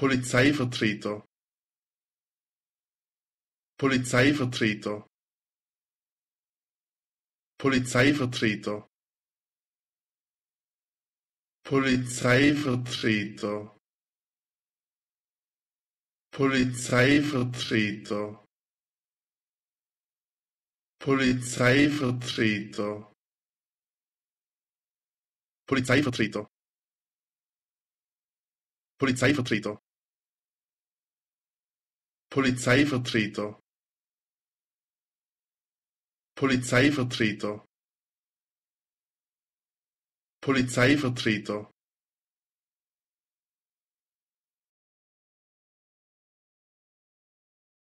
Polizei vertreter Polizeivertreter Polizeivertreter Polizeivertreter Polizeivertreter Polizeivertreter Polizeivertreter Polizeivertreter polizeivertreter polizeivertreter polizeivertreter